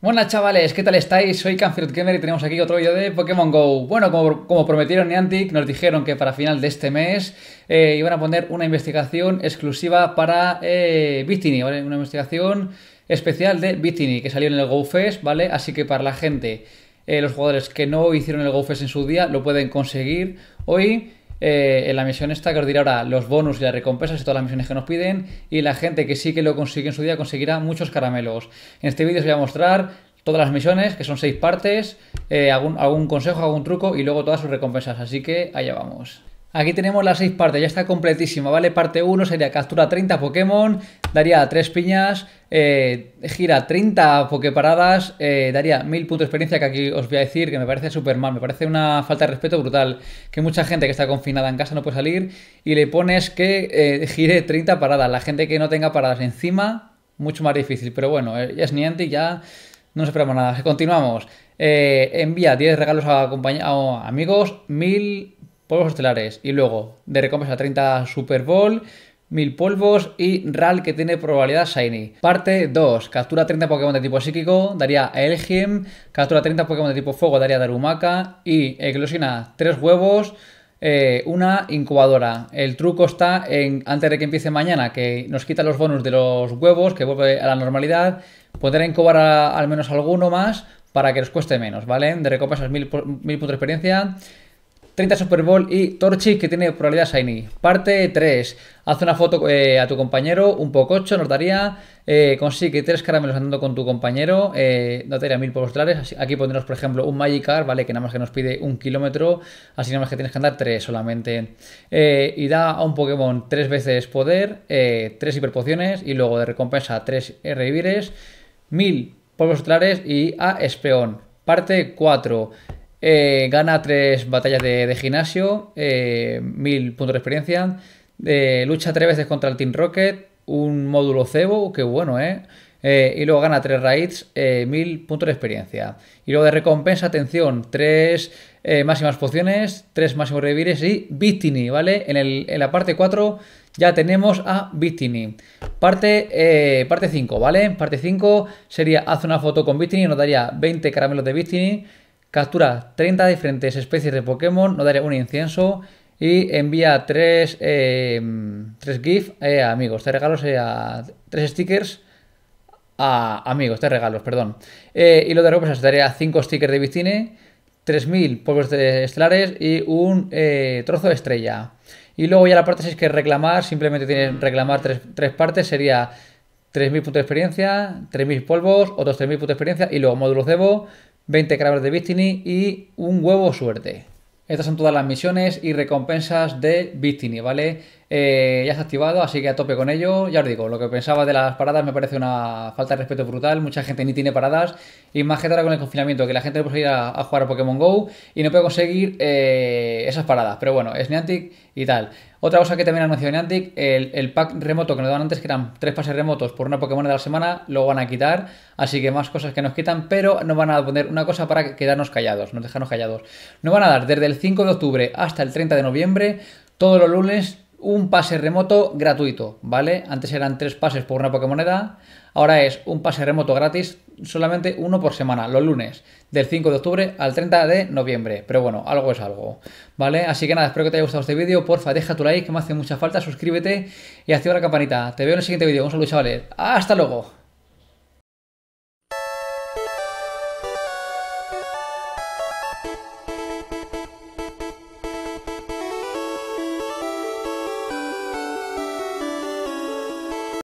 Buenas chavales, ¿qué tal estáis? Soy Canfield Gamer y tenemos aquí otro vídeo de Pokémon GO. Bueno, como, prometieron Niantic, nos dijeron que para final de este mes eh, iban a poner una investigación exclusiva para eh, Bitini, Una investigación especial de Bitini que salió en el GoFest, ¿vale? Así que para la gente, eh, los jugadores que no hicieron el GoFest en su día, lo pueden conseguir hoy. Eh, en la misión esta que os diré ahora los bonus y las recompensas y todas las misiones que nos piden y la gente que sí que lo consigue en su día conseguirá muchos caramelos. En este vídeo os voy a mostrar todas las misiones, que son seis partes, eh, algún, algún consejo, algún truco y luego todas sus recompensas. Así que allá vamos. Aquí tenemos las 6 partes, ya está completísima, ¿vale? Parte 1 sería captura 30 Pokémon, daría 3 piñas, eh, gira 30 Poképaradas, eh, daría 1000 puntos de experiencia, que aquí os voy a decir que me parece súper mal, me parece una falta de respeto brutal, que mucha gente que está confinada en casa no puede salir y le pones que eh, gire 30 paradas, la gente que no tenga paradas encima, mucho más difícil, pero bueno, ya es y ya no nos esperamos nada, continuamos. envía 10 regalos a, a amigos, 1000 polvos estelares. Y luego, de recompensa 30 Super Bowl, 1000 polvos y RAL que tiene probabilidad Shiny. Parte 2. Captura 30 Pokémon de tipo psíquico, daría el Elgim. Captura 30 Pokémon de tipo fuego, daría Darumaka. Y eclosiona 3 huevos. Eh, una incubadora. El truco está en, antes de que empiece mañana, que nos quita los bonus de los huevos, que vuelve a la normalidad, poder incubar al menos alguno más para que nos cueste menos, ¿vale? De recompensas 1000 puntos de experiencia, 30 Super Bowl y Torchi que tiene probabilidad Shiny. Parte 3. Haz una foto eh, a tu compañero, un 8, nos daría. Eh, consigue 3 caramelos andando con tu compañero, eh, no te daría 1000 pocos dólares. Aquí pondremos, por ejemplo, un Magikar, ¿vale? Que nada más que nos pide un kilómetro, así nada más que tienes que andar 3 solamente. y da a un Pokémon 3 veces poder, 3 hiperpociones y luego de recompensa 3 revires, 1000 polvos solares y a Espeón. Parte 4. Eh, gana tres batallas de, gimnasio, 1000 eh, puntos de experiencia. Eh, lucha tres veces contra el Team Rocket, un módulo cebo, que bueno, ¿eh? y luego gana 3 raids, 1000 puntos de experiencia. Y luego de recompensa, atención, 3 máximas pociones, 3 máximos revires y Victini, ¿vale? En, la parte 4 ya tenemos a Victini. Parte, parte 5, ¿vale? Parte 5 sería haz una foto con Victini, nos daría 20 caramelos de Victini. Captura 30 diferentes especies de Pokémon, no daré un incienso y envía 3, eh, GIF eh, a amigos. Te regalos 3 eh, stickers a amigos, te regalos, perdón. Eh, y lo de te 5 stickers de vicine 3000 polvos estelares y un trozo de estrella. Y luego ya la parte 6 que reclamar, simplemente tienes mm. reclamar 3 partes, sería 3.000 puntos de experiencia, 3.000 polvos, otros 3.000 puntos de experiencia y luego módulo cebo, 20 cravers de Victini y un huevo suerte. Estas son todas las misiones y recompensas de Victini, ¿vale? Eh, ya está activado, así que a tope con ello. Ya os digo, lo que pensaba de las paradas me parece una falta de respeto brutal. Mucha gente ni tiene paradas. Y más que ahora con el confinamiento, que la gente no puede ir a, jugar a Pokémon Go y no puede conseguir eh, esas paradas. Pero bueno, es Niantic y tal. Otra cosa que también anunció Niantic, el, el pack remoto que nos daban antes, que eran tres pases remotos por una Pokémon de la semana, lo van a quitar. Así que más cosas que nos quitan, pero nos van a poner una cosa para quedarnos callados, nos dejarnos callados. Nos van a dar desde el 5 de octubre hasta el 30 de noviembre, todos los lunes, un pase remoto gratuito, ¿vale? Antes eran tres pases por una Pokémoneda, ahora es un pase remoto gratis, solamente uno por semana, los lunes, del 5 de octubre al 30 de noviembre. Pero bueno, algo es algo, ¿vale? Así que nada, espero que te haya gustado este vídeo, porfa, deja tu like, que me hace mucha falta, suscríbete y activa la campanita. Te veo en el siguiente vídeo, un saludo chavales, ¡hasta luego!